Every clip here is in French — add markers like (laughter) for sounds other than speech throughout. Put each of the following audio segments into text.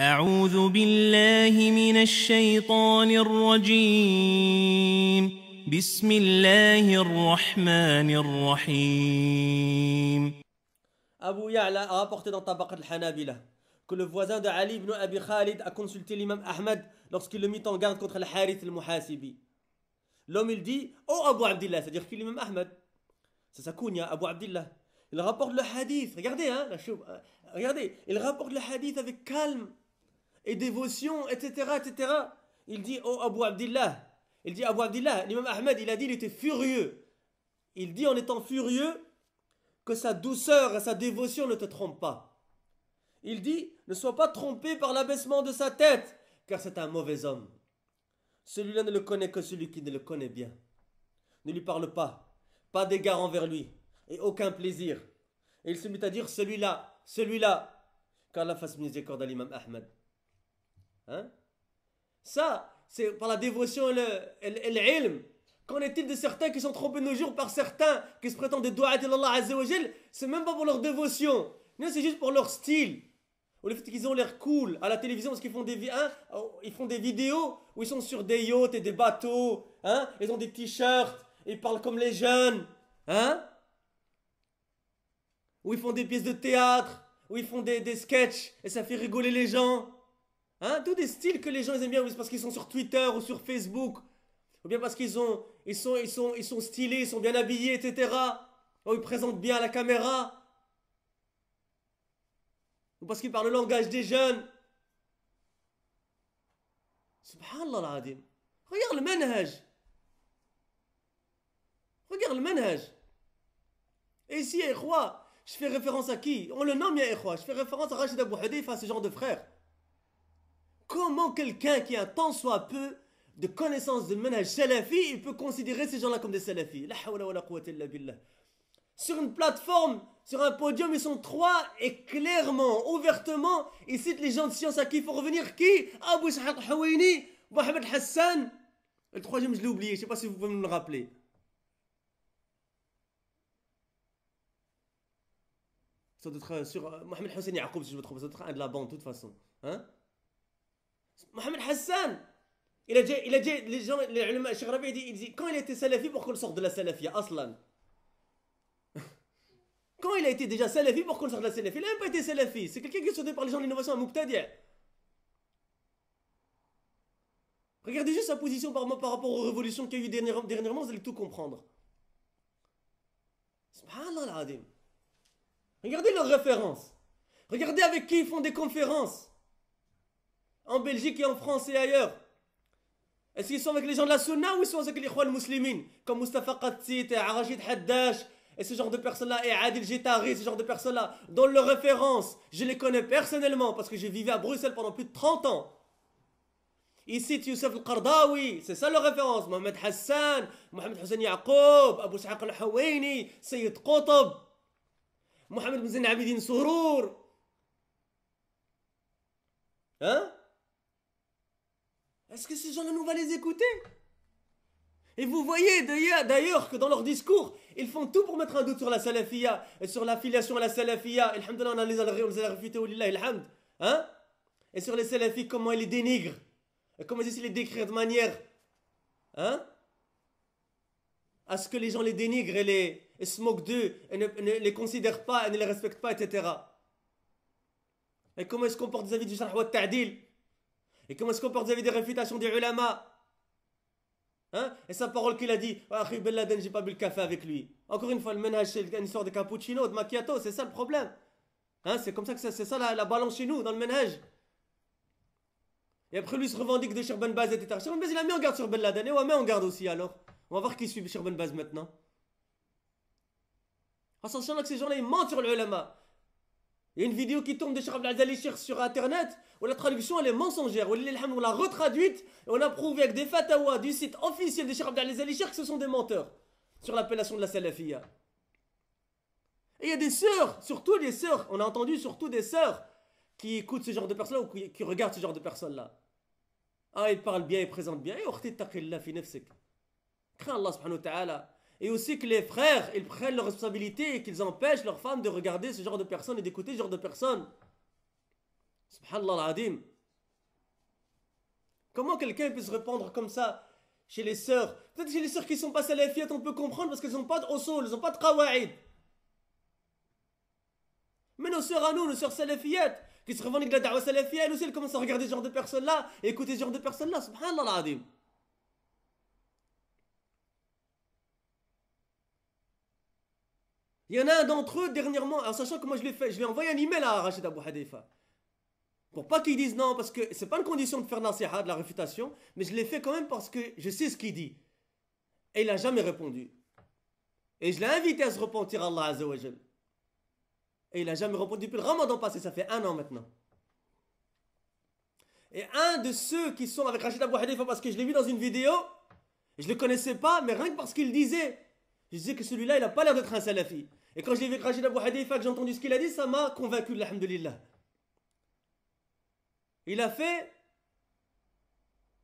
أعوذ بالله من الشيطان الرجيم بسم الله الرحمن الرحيم أبو يعلى a rapporté dans Tabaq al que le voisin de Ali ibn Abi Khalid a consulté l'imam Ahmed lorsqu'il le mit en garde contre le harith al-Muhasibi. L'homme il dit Oh Abu Abdullah, c'est-à-dire que l'imam Ahmed c'est sa kunya, Abu Abdullah. Il rapporte le hadith, regardez, hein, la regardez, il rapporte le hadith avec calme, et dévotion, etc., etc. Il dit, oh Abu Abdillah, il dit Abu Abdillah, l'imam Ahmed, il a dit, il était furieux. Il dit en étant furieux que sa douceur et sa dévotion ne te trompent pas. Il dit, ne sois pas trompé par l'abaissement de sa tête, car c'est un mauvais homme. Celui-là ne le connaît que celui qui ne le connaît bien. Ne lui parle pas, pas d'égard envers lui, et aucun plaisir. Et il se mit à dire, celui-là, celui-là, qu'Allah fasse miséricorde à l'imam Ahmed. Hein Ça, c'est par la dévotion et l'ilm. Qu'en est-il de certains qui sont trompés nos jours par certains qui se prétendent des doigts d'Allah Azzawajal C'est même pas pour leur dévotion. Non, c'est juste pour leur style. Ou le fait qu'ils ont l'air cool à la télévision parce qu'ils font des, hein, ils font des vidéos où ils sont sur des yachts et des bateaux. Hein, ils ont des t-shirts, ils parlent comme les jeunes. Hein Où ils font des pièces de théâtre, où ils font des, des sketchs et ça fait rigoler les gens. Hein, tous des styles que les gens aiment bien C'est parce qu'ils sont sur Twitter ou sur Facebook ou bien parce qu'ils sont ils sont stylés, ils sont bien habillés, etc. Oh, ils présentent bien à la caméra ou parce qu'ils parlent le langage des jeunes. Subhanallah Regarde le manhaj. Regarde le manhaj. Et ici, Ikhwa, je fais référence à qui On le nomme, Ikhwa. Je fais référence à Rachid Abou Hadif, à ce genre de frères. Comment quelqu'un qui a tant soit peu de connaissances de menage salafi, il peut considérer ces gens-là comme des salafis Sur une plateforme, sur un podium, ils sont trois et clairement, ouvertement, ils citent les gens de science à qui il faut revenir. Qui Abou Ishaq Hawini, Mohamed Hassan. Le troisième, je l'ai oublié, je ne sais pas si vous pouvez me le rappeler. Ça doit être euh, sur euh, Mohamed Hassan, si je me trompe, ça doit être un de la bande, de toute façon. Hein Mohamed Hassan, il a dit, il a dit, quand il était salafi, pourquoi on sort de la salafia, Aslan (laughs) Quand il a été déjà salafi, pourquoi on sort de la salafia Il n'a même pas été salafi. C'est quelqu'un qui est sauté par les gens de l'innovation à Regardez juste sa position par, rapport aux révolutions qu'il y a eu dernièrement, vous allez tout comprendre. Subhanallah Regardez leurs références. Regardez avec qui ils font des conférences en Belgique et en France et ailleurs Est-ce qu'ils sont avec les gens de la Sunna ou ils sont avec les frères musulmans Comme Mustafa Qatit et Arashid Haddash et ce genre de personnes-là, et Adil Jitari, ce genre de personnes-là, dont leurs références, je les connais personnellement parce que j'ai vécu à Bruxelles pendant plus de 30 ans. Ici, Youssef al-Qardawi, c'est ça leur référence, Mohamed Hassan, Mohamed Hussein Yaqoub, Abu Sa'aq al hawaini Sayyid Qutb, Mohamed Mzin Abidin Sourour. Hein est-ce que ces gens-là, nous va les écouter Et vous voyez d'ailleurs que dans leur discours, ils font tout pour mettre un doute sur la salafia, et sur l'affiliation à la salafia. Alhamdulillah, on les a Hein Et sur les salafis, comment ils les dénigrent Et comment ils essaient de les décrire de manière... Hein à ce que les gens les dénigrent et les moquent d'eux, et ne, les considèrent pas, et ne les respectent pas, etc. Et comment ils se comportent vis-à-vis du Sharh Ta'dil et comment est-ce qu'on porte des réfutations des ulama hein? Et sa parole qu'il a dit Ah, Ben Laden, j'ai pas bu le café avec lui. Encore une fois, le ménage, c'est une histoire de cappuccino, de macchiato, c'est ça le problème. Hein? C'est comme ça que c'est ça la, balance chez nous, dans le ménage. Et après, lui se revendique de Sherben Baz, etc. Sherban Baz, il a mis en garde sur Ben Laden. Et mais en garde aussi, alors. On va voir qui suit Sherban Baz maintenant. En sachant que ces gens-là, ils mentent sur le ulama. Il y a une vidéo qui tombe de Cheikh sur internet où la traduction elle est mensongère. On l'a retraduite et on a prouvé avec des fatawas du site officiel de al Abdel que ce sont des menteurs sur l'appellation de la salafia. Et il y a des sœurs, surtout des sœurs, on a entendu surtout des sœurs qui écoutent ce genre de personnes-là ou qui, regardent ce genre de personnes-là. Ah, ils parlent bien, ils présentent bien. Et Crains Allah subhanahu wa ta'ala et aussi que les frères, ils prennent leurs responsabilités et qu'ils empêchent leurs femmes de regarder ce genre de personnes et d'écouter ce genre de personnes. Subhanallah al Comment quelqu'un peut se répandre comme ça chez les sœurs Peut-être chez les sœurs qui sont pas Fiettes on peut comprendre parce qu'elles n'ont pas de sol elles n'ont pas de qawa'id. Mais nos sœurs à nous, nos sœurs salafiettes, qui se revendiquent de la da'wa salafiyya, elles aussi, elles commencent à regarder ce genre de personnes-là et écouter ce genre de personnes-là. Subhanallah al Il y en a un d'entre eux dernièrement, en sachant que moi je l'ai fait, je lui ai envoyé un email à Rachid Abou Hadifa. Pour pas qu'il dise non, parce que c'est pas une condition de faire nasiha, de la réfutation, mais je l'ai fait quand même parce que je sais ce qu'il dit. Et il n'a jamais répondu. Et je l'ai invité à se repentir à Allah Azzawajal. Et il n'a jamais répondu depuis le ramadan passé, ça fait un an maintenant. Et un de ceux qui sont avec Rachid Abou Hadifa, parce que je l'ai vu dans une vidéo, je ne le connaissais pas, mais rien que parce qu'il disait, je disais que celui-là, il n'a pas l'air d'être un salafi. Et quand j'ai vu Rachid Abou Hadifa, que j'ai entendu ce qu'il a dit, ça m'a convaincu de l'Alhamdulillah. Il a fait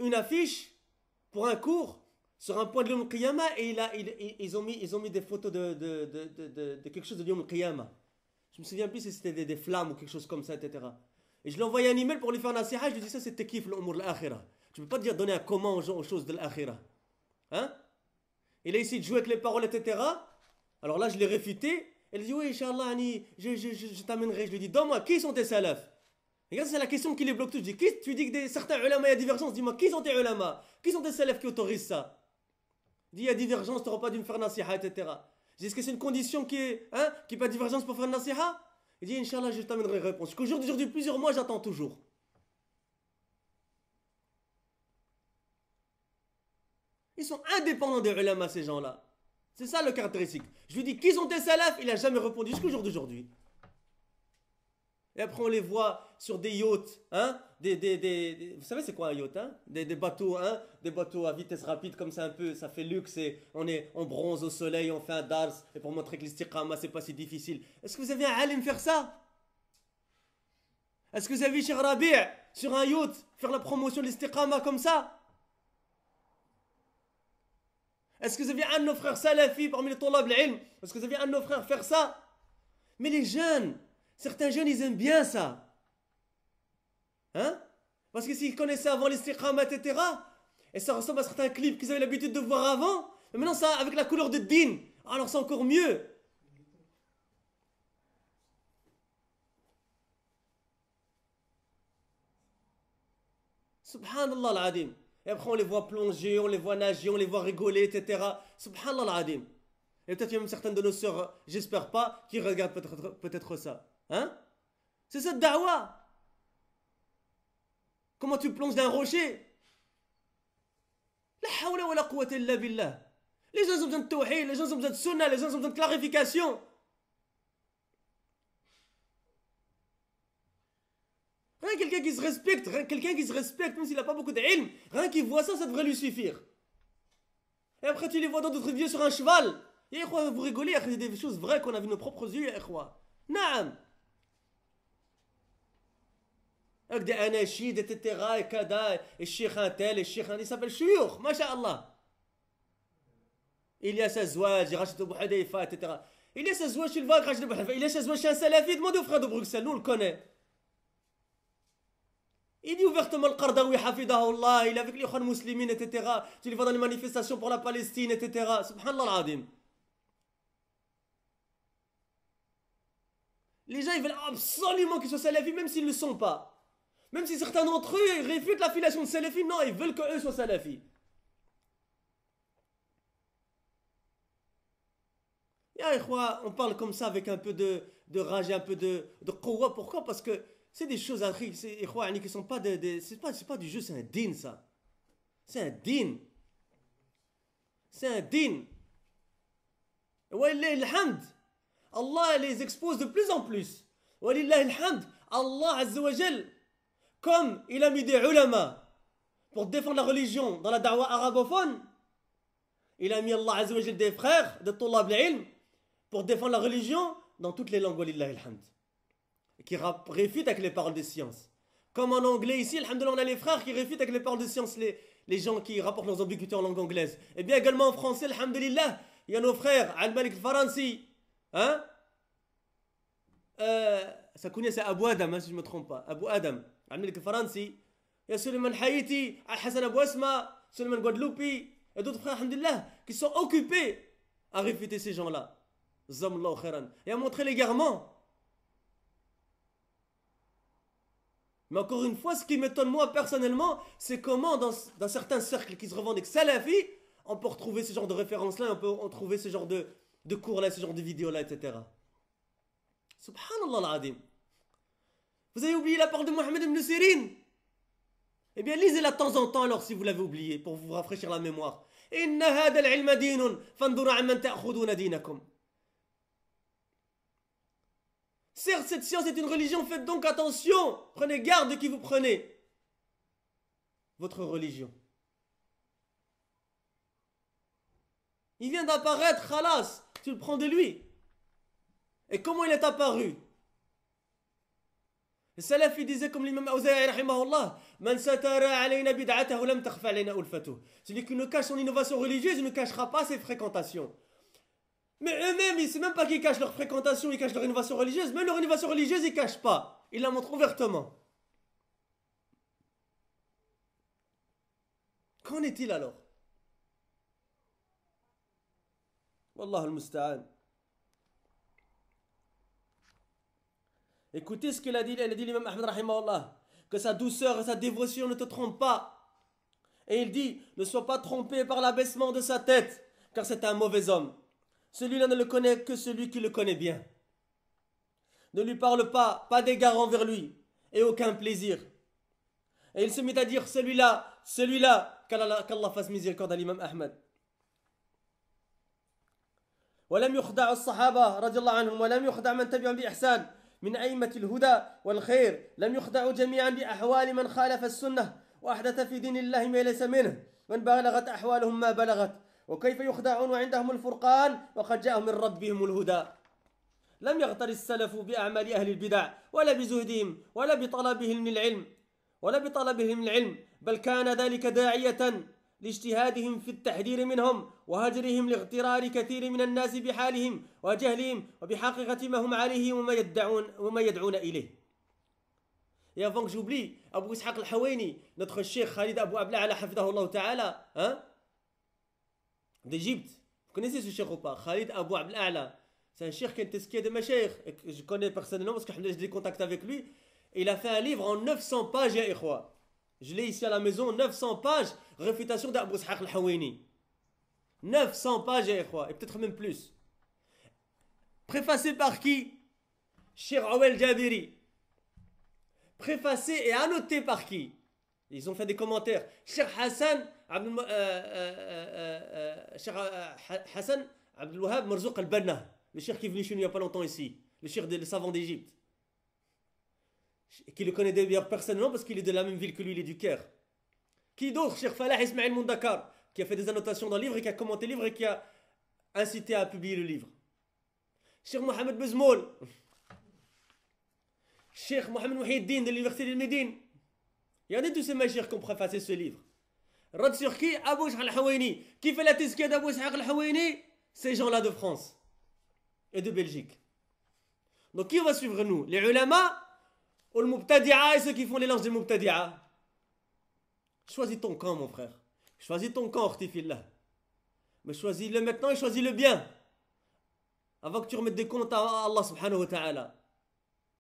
une affiche pour un cours sur un point de l'Yom Kiyama et ils, ont mis, des photos de, quelque chose de l'Yom Kiyama. Je me souviens plus si c'était des, flammes ou quelque chose comme ça, etc. Et je lui envoyé un email pour lui faire un nasiha, je lui ai dit ça c'était kiff l'Umur l'akhira. Tu peux pas dire donner un comment aux aux choses de l'akhira. Hein Il a essayé de jouer avec les paroles, etc. Alors là, je l'ai réfuté. Elle dit Oui, Inch'Allah, je, je, t'amènerai. Je lui dis Donne-moi, qui sont tes salafs Regarde, c'est la question qui les bloque tous. Je dis, tu dis que certains ulama, il y a divergence. Dis-moi, qui sont tes ulama Qui sont tes salafs qui autorisent ça Dis, il y a divergence, tu n'auras pas dû me faire nasiha, etc. Je dis, est-ce que c'est une condition qui est, hein, qui pas divergence pour faire nasiha Il dit, Inch'Allah, je t'amènerai réponse. Qu'au jour du plusieurs mois, j'attends toujours. Ils sont indépendants des ulama, ces gens-là. C'est ça le caractéristique. Je lui dis qui sont tes salafs Il n'a jamais répondu jusqu'au jour d'aujourd'hui. Et après, on les voit sur des yachts, hein des, Vous savez, c'est quoi un yacht, hein? des, bateaux, hein Des bateaux à vitesse rapide, comme ça, un peu, ça fait luxe, et on est en bronze au soleil, on fait un dars, et pour montrer que ce c'est pas si difficile. Est-ce que vous avez un alim faire ça Est-ce que vous avez vu Rabi' sur un yacht, faire la promotion de l'istiqama comme ça Est-ce que vous avez un de nos frères salafi parmi les tolab l'ilm Est-ce que vous avez un de nos frères faire ça Mais les jeunes, certains jeunes, ils aiment bien ça. Hein Parce que s'ils connaissaient avant les siqam, etc., et ça ressemble à certains clips qu'ils avaient l'habitude de voir avant, mais maintenant ça, avec la couleur de din, alors c'est encore mieux. Subhanallah al-adim. Et après, on les voit plonger, on les voit nager, on les voit rigoler, etc. Subhanallah adim. Et peut-être il y a même certaines de nos sœurs, j'espère pas, qui regardent peut-être ça. Hein C'est cette dawa Comment tu plonges d'un rocher La hawla wa billah. Les gens ont besoin de tawhid, les gens ont besoin de sunnah, les gens ont besoin de clarification. Rien quelqu'un qui se respecte, quelqu'un qui se respecte, même s'il n'a pas beaucoup d'ilm, rien qui voit ça, ça devrait lui suffire. Et après, tu les vois dans d'autres vieux sur un cheval. Et eh, vous rigolez, c'est des choses vraies qu'on a vu nos propres yeux, Naam. Avec des anachides, etc., et kada, et sheikh un tel, et sheikh un, il s'appelle shuyukh, masha'Allah. Il y a sa Rachid Abou Hadaifa, etc. Il y a sa zouaj chez le vague, Rachid il y a sa zouaj chez un salafi, demandez au frère de Bruxelles, nous on le connaît. Il dit ouvertement le Qardawi, Hafidahullah, il est avec les Khans musulmans, etc. Tu les vois dans les manifestations pour la Palestine, etc. Subhanallah al Les gens, ils veulent absolument qu'ils soient salafis, même s'ils ne le sont pas. Même si certains d'entre eux réfutent l'affiliation de salafis, non, ils veulent qu'eux soient salafis. Ya, on parle comme ça avec un peu de, de rage, un peu de, de Pourquoi Parce que c'est des choses, qui sont pas des. c'est pas, pas, du jeu, c'est un din, ça. C'est un din. C'est un din. Allah les expose de plus en plus. Allah Jal, comme il a mis des ulama pour défendre la religion dans la dawa arabophone, il a mis Allah Jal des frères de Tulab ilm pour défendre la religion dans toutes les langues qui réfutent avec les paroles de science. Comme en anglais ici, on a les frères qui réfutent avec les paroles de science, les, les gens qui rapportent leurs ambiguïtés en langue anglaise. Et eh bien également en français, il y a nos frères, Al-Malik hein euh, Ça connaît, c'est Abu Adam, hein, si je ne me trompe pas, Abu Adam, Al-Malik faransi Il y a Suleiman Haïti, Al-Hassan Abou Asma, Suleiman Guadeloupe, et d'autres frères, alhamdulillah, qui sont occupés à réfuter ces gens-là. Zamullah khairan. Et à montrer l'égarement Mais encore une fois, ce qui m'étonne moi personnellement, c'est comment dans, dans, certains cercles qui se revendiquent salafi, on peut retrouver ce genre de références-là, on peut en trouver ce genre de, de cours-là, ce genre de vidéos-là, etc. Subhanallah al Vous avez oublié la parole de Mohamed ibn Sirin Eh bien, lisez-la de temps en temps alors si vous l'avez oublié, pour vous rafraîchir la mémoire. « Inna ilma dinun, amman ta'khuduna Certes, cette science est une religion, faites donc attention. Prenez garde de qui vous prenez. Votre religion. Il vient d'apparaître, Khalas. Tu le prends de lui. Et comment il est apparu Les Salaf disait comme l'imam Celui qui ne cache son innovation religieuse il ne cachera pas ses fréquentations. Mais eux-mêmes, ils ne même pas qu'ils cachent leur fréquentation, ils cachent leur innovation religieuse. Mais leur innovation religieuse, ils ne cachent pas. Ils la montrent ouvertement. Qu'en est-il alors Wallah al-Musta'an. Écoutez ce qu'il a dit, a dit l'imam Ahmed Rahimahullah. Que sa douceur et sa dévotion ne te trompent pas. Et il dit, ne sois pas trompé par l'abaissement de sa tête, car c'est un mauvais homme. Celui-là ne le connaît que celui qui le connaît bien. Ne lui parle pas, pas d'égard envers lui, et aucun plaisir. Et il se mit à dire celui-là, celui-là, qu'Allah fasse miséricorde à l'imam Ahmed. ولم يخدع الصحابة رضي الله عنهم ولم يخدع من تبعهم بإحسان من أئمة الهدى والخير لم يخدعوا جميعا بأحوال من خالف السنة وأحدث في دين الله ما ليس منه من بلغت أحوالهم ما بلغت وكيف يخدعون وعندهم الفرقان وقد جاءهم من ربهم الهدى لم يغتر السلف بأعمال أهل البدع ولا بزهدهم ولا بطلبهم للعلم ولا بطلبهم العلم بل كان ذلك داعية لاجتهادهم في التحذير منهم وهجرهم لاغترار كثير من الناس بحالهم وجهلهم وبحقيقة ما هم عليه وما يدعون وما يدعون إليه يا فونك جوبلي أبو إسحاق الحويني notre خالد أبو أبلع على حفظه الله تعالى ها d'Égypte. Vous connaissez ce cheikh ou pas Khalid Abu Abdel C'est un cheikh qui est de ma cheikh. Je connais personnellement parce que j'ai des contacts avec lui. il a fait un livre en 900 pages, à Je l'ai ici à la maison, 900 pages, réfutation d'Abu Ishaq al-Hawini. 900 pages, et peut-être même plus. Préfacé par qui Cheikh Awel Jabiri. Préfacé et annoté par qui Ils ont fait des commentaires. cher Hassan عبد Hassan Abdel Wahab al-Banna, le Cheikh qui est venu chez nous il n'y a pas longtemps ici, le Cheikh des savants d'Égypte, qui le connaît bien personnellement parce qu'il est de la même ville que lui, il est du Caire. Qui d'autre Cheikh Falah Ismail Mundakar, qui a fait des annotations dans le livre et qui a commenté le livre et qui a incité à publier le livre. Cheikh Mohamed Bezmoul, Cheikh Mohamed Mouhiddin de l'Université de Médine. Regardez tous ces magirs qui ont préfacé ce livre. Rad sur qui Abou Ishaq al-Hawaini. Qui fait la tizkia Abou al-Hawaini Ces gens-là de France et de Belgique. Donc qui va suivre nous Les ulama ou le mubtadi'a et ceux qui font les lances des mubtadi'a Choisis ton camp, mon frère. Choisis ton camp, Ortifillah. Mais choisis-le maintenant et choisis le bien. Avant que tu remettes des comptes à Allah subhanahu wa ta'ala.